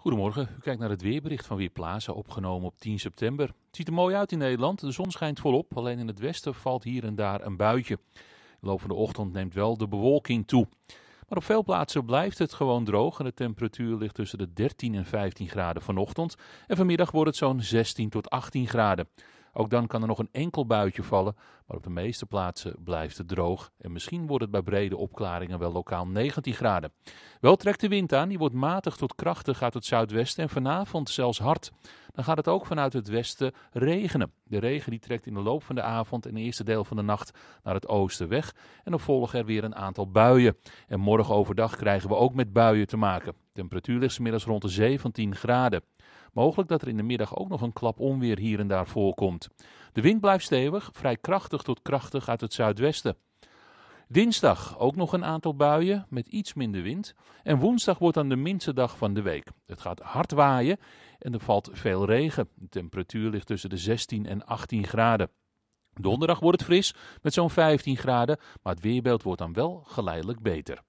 Goedemorgen, u kijkt naar het weerbericht van Weerplaza, opgenomen op 10 september. Het ziet er mooi uit in Nederland, de zon schijnt volop, alleen in het westen valt hier en daar een buitje. De loop van de ochtend neemt wel de bewolking toe. Maar op veel plaatsen blijft het gewoon droog en de temperatuur ligt tussen de 13 en 15 graden vanochtend. En vanmiddag wordt het zo'n 16 tot 18 graden. Ook dan kan er nog een enkel buitje vallen, maar op de meeste plaatsen blijft het droog. En misschien wordt het bij brede opklaringen wel lokaal 19 graden. Wel trekt de wind aan, die wordt matig tot krachtig uit het zuidwesten en vanavond zelfs hard dan gaat het ook vanuit het westen regenen. De regen die trekt in de loop van de avond en de eerste deel van de nacht naar het oosten weg. En dan volgen er weer een aantal buien. En morgen overdag krijgen we ook met buien te maken. De temperatuur ligt inmiddels rond de 17 graden. Mogelijk dat er in de middag ook nog een klap onweer hier en daar voorkomt. De wind blijft stevig, vrij krachtig tot krachtig uit het zuidwesten. Dinsdag ook nog een aantal buien met iets minder wind. En woensdag wordt dan de minste dag van de week. Het gaat hard waaien en er valt veel regen. De temperatuur ligt tussen de 16 en 18 graden. Donderdag wordt het fris met zo'n 15 graden, maar het weerbeeld wordt dan wel geleidelijk beter.